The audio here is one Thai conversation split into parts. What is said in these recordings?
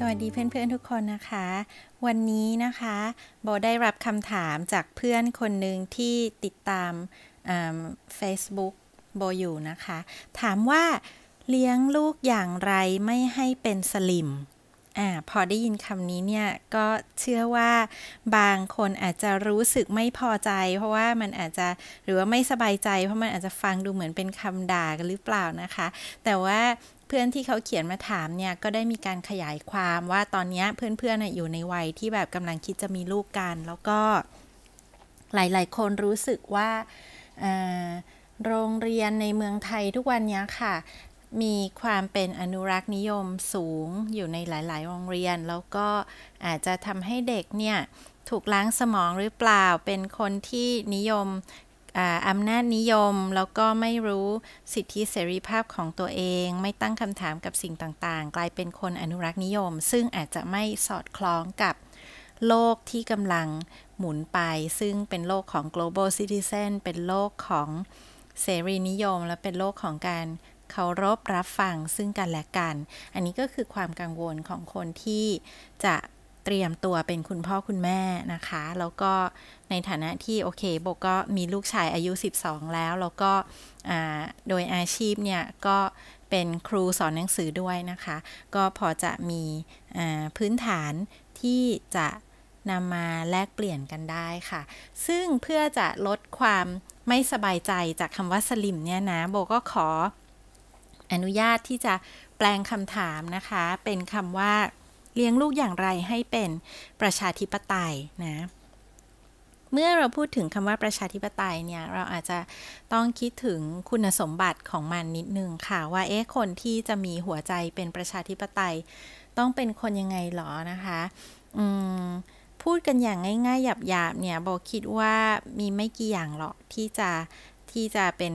สวัสดีเพื่อนๆทุกคนนะคะ วันนี้นะคะโบได้รับคำถามจากเพื่อนคนหนึ่งที่ติดตามเฟ c e b o o k โบอยู่นะคะถามว่าเลี้ยงลูกอย่างไรไม่ให้เป็นสลิมอ่าพอได้ยินคำนี้เนี่ยก็เชื่อว่าบางคนอาจจะรู้สึกไม่พอใจเพราะว่ามันอาจจะหรือว่าไม่สบายใจเพราะมันอาจจะฟังดูเหมือนเป็นคำด่ากันหรือเปล่านะคะ แต่ว่าเพื่อนที่เขาเขียนมาถามเนี่ยก็ได้มีการขยายความว่าตอนนี้เพื่อนๆอยู่ในวัยที่แบบกำลังคิดจะมีลูกกัน แล้วก็หลายๆ คนรู้สึกว่าโรงเรียนในเมืองไทยทุกวันนี้ค่ะมีความเป็นอนุรักษ์นิยมสูงอยู่ในหลายๆโรงเรียน แล้วก็อาจจะทำให้เด็กเนี่ยถูกล้างสมองหรือเปล่าเป็นคนที่นิยมอำนาจนิยมแล้วก็ไม่รู้สิทธิเสรีภาพของตัวเอง ไม่ตั้งคำถามกับสิ่งต่างๆ กลายเป็นคนอนุรักษ์นิยม ซึ่งอาจจะไม่สอดคล้องกับโลกที่กำลังหมุนไป ซึ่งเป็นโลกของ global citizen เป็นโลกของเสรีนิยม และเป็นโลกของการเคารพรับฟังซึ่งกันและกัน อันนี้ก็คือความกังวลของคนที่จะเตรียมตัวเป็นคุณพ่อคุณแม่นะคะ แล้วก็ในฐานะที่ โอเคโบก็มีลูกชายอายุ 12 แล้ว แล้วก็โดยอาชีพ เนี่ยก็เป็นครู สอนหนังสือด้วยนะคะ ก็พอจะมีพื้นฐานที่จะนำมาแลกเปลี่ยนกันได้ค่ะ ซึ่งเพื่อจะลดความไม่สบายใจ จากคำว่าสลิมเนี่ยนะโบก็ขออนุญาตที่จะแปลงคำถามนะคะ เป็นคำว่าเลี้ยงลูกอย่างไรให้เป็นประชาธิปไตยนะ เมื่อเราพูดถึงคำว่าประชาธิปไตยเนี่ยเราอาจจะต้องคิดถึงคุณสมบัติของมันนิดนึงค่ะ ว่าเอ๊ะ คนที่จะมีหัวใจเป็นประชาธิปไตย ต้องเป็นคนยังไงหรอนะคะอืมพูดกันอย่างง่ายๆหยาบๆเนี่ยโบคิดว่ามีไม่กี่อย่างหรอกที่จะที่จะเป็น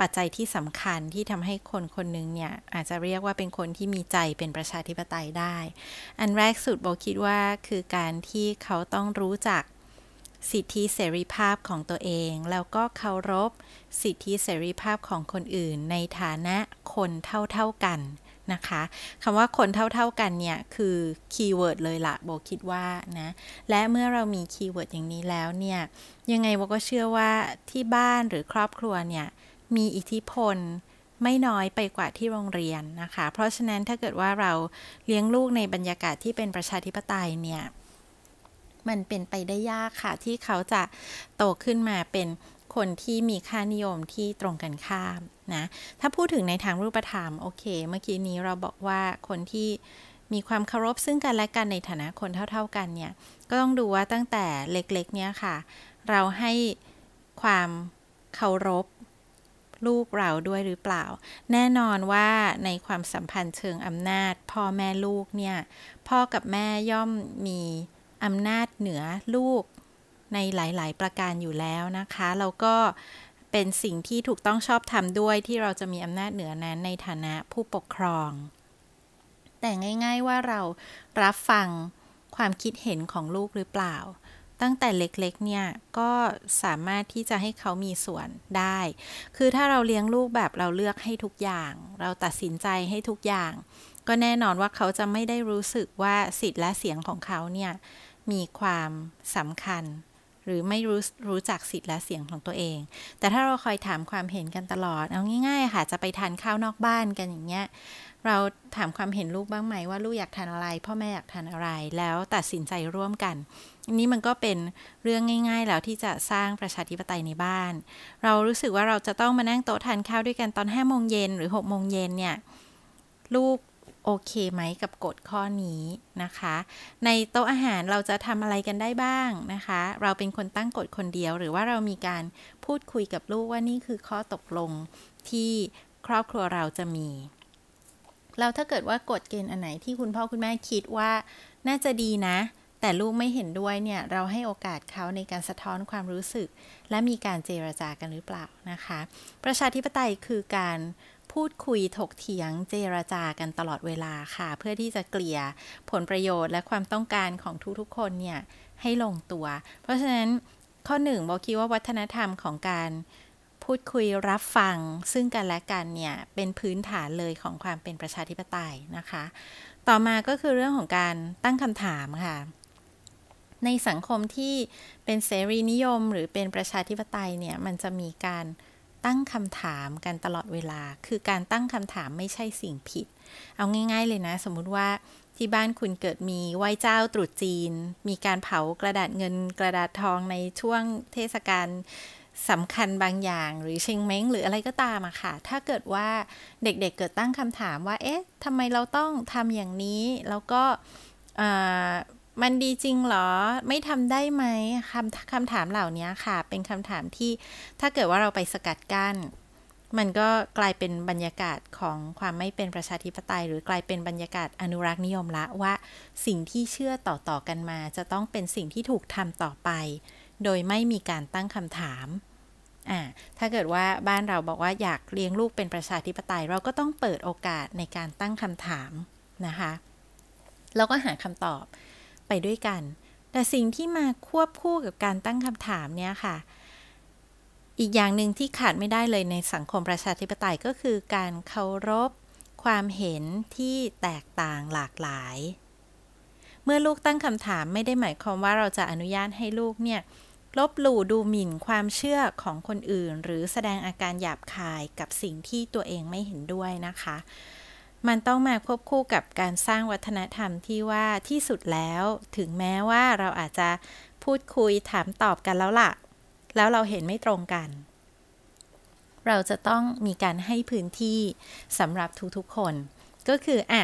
ปัจจัยที่สำคัญที่ทำให้คนคนหนึ่งเนี่ยอาจจะเรียกว่าเป็นคนที่มีใจเป็นประชาธิปไตยได้ อันแรกสุดโบคิดว่าคือการที่เขาต้องรู้จักสิทธิเสรีภาพของตัวเอง แล้วก็เคารพสิทธิเสรีภาพของคนอื่นในฐานะคนเท่าๆกันนะคะคำว่าคนเท่าๆกันเนี่ยคือ คีย์เวิร์ดเลยละโบคิดว่านะและเมื่อเรามี คีย์เวิร์ด อย่างนี้แล้วเนี่ยยังไงโบก็เชื่อว่าที่บ้านหรือครอบครัวเนี่ยมีอิทธิพลไม่น้อยไปกว่าที่โรงเรียนนะคะเพราะฉะนั้นถ้าเกิดว่าเราเลี้ยงลูกในบรรยากาศที่เป็นประชาธิปไตยเนี่ยมันเป็นไปได้ยากค่ะที่เขาจะโตขึ้นมาเป็นคนที่มี ค่านิยมที่ตรงกันข้าม นะ ถ้าพูดถึงในทางรูปธรรม โอเค เมื่อกี้นี้เราบอกว่าคนที่มีความเคารพซึ่ง กัน และ กัน ในฐานะคนเท่าๆกัน เนี่ย ก็ต้องดูว่าตั้งแต่เล็ก ๆ เนี่ยค่ะ เราให้ความเคารพลูกเราด้วยหรือเปล่า แน่นอนว่าในความสัมพันธ์เชิงอำนาจ พ่อแม่ลูกเนี่ย พ่อกับแม่ย่อมมีอำนาจเหนือลูกในหลาย ๆ ประการอยู่แล้วนะคะ แล้วก็เป็นสิ่งที่ถูกต้องชอบทำด้วยที่เราจะมีอำนาจเหนือนั้นในฐานะผู้ปกครอง แต่ง่าย ๆ ว่าเรารับฟังความคิดเห็นของลูกหรือเปล่า ตั้งแต่เล็ก ๆ เนี่ย ก็สามารถที่จะให้เขามีส่วนได้ คือถ้าเราเลี้ยงลูกแบบเราเลือกให้ทุกอย่าง เราตัดสินใจให้ทุกอย่าง ก็แน่นอนว่าเขาจะไม่ได้รู้สึกว่าสิทธิ์และเสียงของเขาเนี่ยมีความสำคัญหรือไม่รู้รู้ จักสิทธิ์และ เสียงของตัวเอง แต่ถ้าเราคอยถามความเห็นกันตลอดเอาง่ายๆค่ะจะไปทานข้าวนอกบ้านกันอย่างเงี้ยเราถามความเห็นลูกบ้าง ไหมว่าลูกอยากทานอะไรพ่อแม่อยากทานอะไร แล้วตัดสินใจร่วมกัน อันนี้มันก็เป็นเรื่องง่าย ๆ แล้วที่จะสร้างประชาธิปไตยในบ้าน เรารู้สึกว่าเราจะต้องมานั่งโต๊ะทานข้าวด้วยกันตอน5โมงเย็นหรือ6โมงเย็นเนี่ยลูกโอเคไหมกับกฎข้อนี้นะคะ ในโต๊ะอาหารเราจะทำอะไรกันได้บ้างนะคะ เราเป็นคนตั้งกฎคนเดียว หรือว่าเรามีการพูดคุยกับลูกว่านี่คือข้อตกลงที่ครอบครัวเราจะมี เราถ้าเกิดว่ากฎเกณฑ์อันไหนที่คุณพ่อคุณแม่คิดว่าน่าจะดีนะ แต่ลูกไม่เห็นด้วยเนี่ย เราให้โอกาสเขาในการสะท้อนความรู้สึก และมีการเจรจากันหรือเปล่านะคะ ประชาธิปไตยคือการพูดคุยถกเถียงเจรจากันตลอดเวลาค่ะเพื่อที่จะเกลี่ยผลประโยชน์และความต้องการของทุกๆคนเนี่ยให้ลงตัว เพราะฉะนั้นข้อหนึ่งบอกคิดว่าวัฒนธรรมของการพูดคุยรับฟัง ซึ่งกันและกันเนี่ยเป็นพื้นฐานเลยของความเป็นประชาธิปไตยนะคะ ต่อมาก็คือเรื่องของการตั้งคำถามค่ะในสังคมที่เป็นเสรีนิยมหรือเป็นประชาธิปไตยเนี่ยมันจะมีการตั้ง คำ ถามกันตลอดเวลา คือการตั้ง คำถามไม่ใช่สิ่งผิด เอาง่าย ๆเลยนะ สมมุติว่า ที่บ้านคุณเกิดมีไหว้เจ้าตรุษจีน มีการเผากระดาษเงิน กระดาษทองในช่วงเทศกาลสำคัญบางอย่าง หรือเชงเม้งหรืออะไรก็ตามอะค่ะ ถ้าเกิดว่าเด็กๆเเกิดตั้งคำถามว่า เอ๊ะทำไมเราต้องทำอย่างนี้ แล้วก็มันดีจริงหรอ ไม่ทำได้ไหมคำคำถามเหล่านี้ค่ะ เป็นคำถามที่ถ้าเกิดว่าเราไปสกัดกั้น มันก็กลายเป็นบรรยากาศของความไม่เป็นประชาธิปไตยหรือกลายเป็นบรรยากาศอนุรักษ์นิยมละว่าสิ่งที่เชื่อต่อๆกันมา จะต้องเป็นสิ่งที่ถูกทำต่อไป โดยไม่มีการตั้งคำถามอ่าถ้าเกิดว่าบ้านเราบอกว่าอยากเลี้ยงลูกเป็นประชาธิปไตย เราก็ต้องเปิดโอกาสในการตั้งคำถามนะคะ แล้วก็หาคำตอบไปด้วยกัน แต่สิ่งที่มา ควบ คู่กับการตั้งคำถาม เนี่ย ค่ะ อีกอย่างหนึ่งที่ขาดไม่ได้เลยในสังคมประชาธิปไตยก็คือการเคารพความเห็นที่แตกต่างหลากหลาย เมื่อลูกตั้งคำถามไม่ได้หมายความว่าเราจะอนุญาตให้ลูกเนี่ยลบหลู่ดูหมิ่นความเชื่อของคนอื่น หรือแสดงอาการหยาบคายกับสิ่งที่ตัวเองไม่เห็นด้วยนะคะมันต้องมาควบคู่กับการสร้างวัฒนธรรมที่ว่าที่สุดแล้ว ถึงแม้ว่าเราอาจจะพูดคุยถามตอบกันแล้วละ่ะ แล้วเราเห็นไม่ตรงกัน เราจะต้องมีการให้พื้นที่สำหรับทุกๆคน ก็คืออ่ะ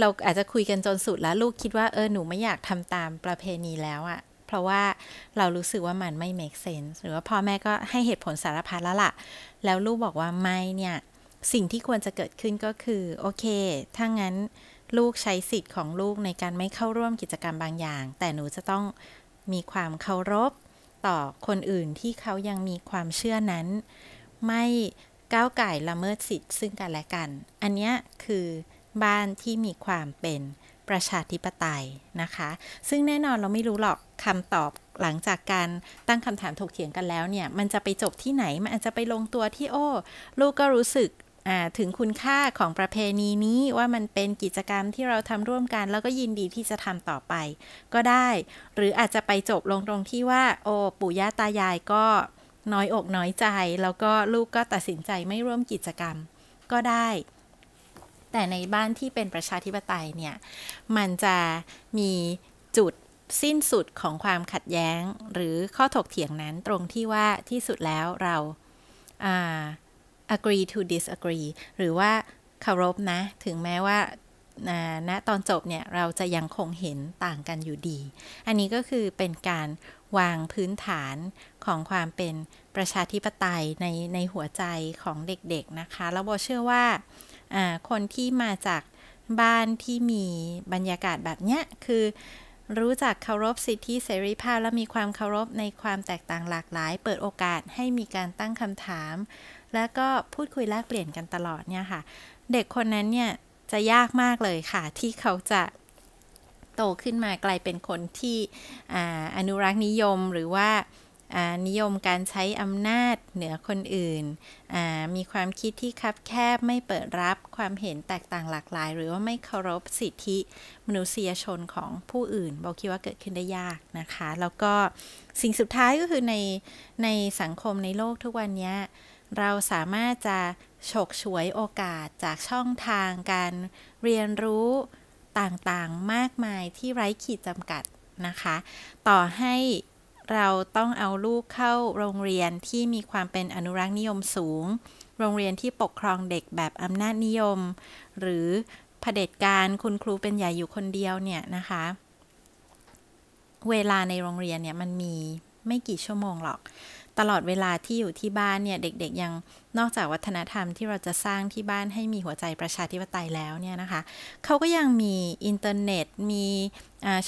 เราอาจจะคุยกันจนสุดแล้วลูกคิดว่าเออหนูไม่อยากทำตามประเพณีแล้วอะ่ะ เพราะว่าเรารู้สึกว่ามันไม่ make sense หรือว่าพ่อแม่ก็ให้เหตุผลสารพัดแล้วละ่ะแล้วลูกบอกว่าไม่เนี่ยสิ่งที่ควรจะเกิดขึ้นก็คือ โอเค ถ้างั้นลูกใช้สิทธิ์ของลูกในการไม่เข้าร่วมกิจกรรมบางอย่าง แต่หนูจะต้องมีความเคารพต่อคนอื่นที่เขายังมีความเชื่อนั้น ไม่ก้าวไก่ละเมิดสิทธิ์ซึ่งกันและกัน อันนี้คือบ้านที่มีความเป็นประชาธิปไตยนะคะ ซึ่งแน่นอนเราไม่รู้หรอกคำตอบหลังจากการตั้งคำถามถกเถียงกันแล้วเนี่ยมันจะไปจบที่ไหน มันอาจจะไปลงตัวที่โอ้ ลูกก็รู้สึกถึงคุณค่าของประเพณีนี้ว่ามันเป็นกิจกรรมที่เราทำร่วมกัน แล้วก็ยินดีที่จะทำต่อไป ก็ได้ หรืออาจจะไปจบลงตรงที่ว่า โอ้ปู่ย่าตายายก็น้อยอกน้อยใจ แล้วก็ลูกก็ตัดสินใจไม่ร่วมกิจกรรมก็ได้ แต่ในบ้านที่เป็นประชาธิปไตยเนี่ย มันจะมีจุดสิ้นสุดของความขัดแย้ง หรือข้อถกเถียงนั้นตรงที่ว่าที่สุดแล้วเราอ่า agree to disagree หรือว่าเคารพนะ ถึงแม้ว่า ณ ตอนจบเนี่ย เราจะยังคงเห็นต่างกันอยู่ดี อันนี้ก็คือเป็นการวางพื้นฐานของความเป็นประชาธิปไตยใน ในหัวใจของเด็กๆนะคะ แล้วโบเชื่อว่า คนที่มาจากบ้านที่มีบรรยากาศแบบเนี้ย คือรู้จักเคารพสิทธิเสรีภาพ และมีความเคารพในความแตกต่างหลากหลาย เปิดโอกาสให้มีการตั้งคำถามแล้วก็พูดคุยแลกเปลี่ยนกันตลอดเนี่ยค่ะเด็กคนนั้นเนี่ยจะยากมากเลยค่ะ ที่เขาจะโตขึ้นมากลายเป็นคนที่อนุรักษ์นิยมหรือว่านิยมการใช้อำนาจเหนือคนอื่นมีความคิดที่คับแคบไม่เปิดรับความเห็นแตกต่างหลากหลาย หรือว่าไม่เคารพสิทธิมนุษยชนของผู้อื่นบอกคิดว่าเกิดขึ้นได้ยากนะคะ แล้วก็สิ่งสุดท้ายก็คือใน ในสังคมในโลกทุกวันนี้เราสามารถจะฉกฉวยโอกาสจากช่องทางการเรียนรู้ต่างๆ มากมายที่ไร้ขีดจำกัดนะคะ ต่อให้เราต้องเอาลูกเข้าโรงเรียนที่มีความเป็นอนุรักษ์นิยมสูง โรงเรียนที่ปกครองเด็กแบบอำนาจนิยม หรือเผด็จการคุณครูเป็นใหญ่อยู่คนเดียวเนี่ยนะคะ เวลาในโรงเรียนเนี่ยมันมีไม่กี่ชั่วโมงหรอกตลอดเวลาที่อยู่ที่บ้านเนี่ยเด็กๆยังนอกจากวัฒนธรรมที่เราจะสร้างที่บ้านให้มีหัวใจประชาธิปไตยแล้วเนี่ยนะคะเขาก็ยังมีอินเทอร์เน็ตมี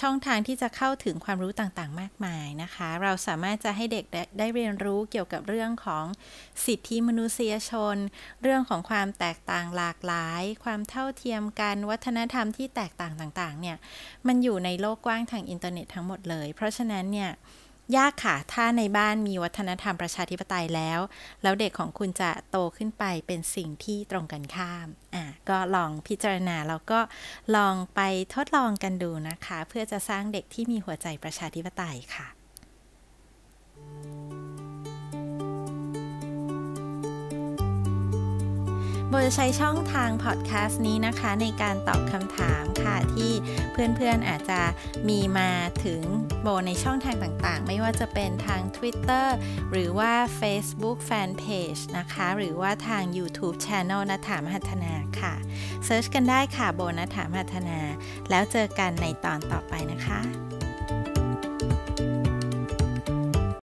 ช่องทางที่จะเข้าถึงความรู้ต่างๆ มากมายนะคะ เราสามารถจะให้เด็กได้เรียนรู้เกี่ยวกับเรื่องของสิทธิมนุษยชน เรื่องของความแตกต่างหลากหลาย ความเท่าเทียมกันวัฒนธรรมที่แตกต่างต่างๆเนี่ยมันอยู่ในโลกกว้างทางอินเทอร์เน็ตทั้งหมดเลยเพราะฉะนั้นเนี่ยยากค่ะ ถ้าในบ้านมีวัฒนธรรมประชาธิปไตยแล้ว แล้วเด็กของคุณจะโตขึ้นไปเป็นสิ่งที่ตรงกันข้าม อ่ะ ก็ลองพิจารณา แล้วก็ลองไปทดลองกันดูนะคะ เพื่อจะสร้างเด็กที่มีหัวใจประชาธิปไตยค่ะโบจะใช้ช่องทางพอดแคสต์นี้นะคะ ในการตอบคำถามค่ะที่เพื่อนๆอาจจะมีมาถึงโบในช่องทางต่างๆ ไม่ว่าจะเป็นทาง Twitter หรือว่า Facebook Fanpage นะคะ หรือว่าทาง YouTube Channel นัฐามหัฒนาค่ะเซิร์ชกันได้ค่ะโบนัฐามหัฒนา แล้วเจอกันในตอนต่อไปนะคะ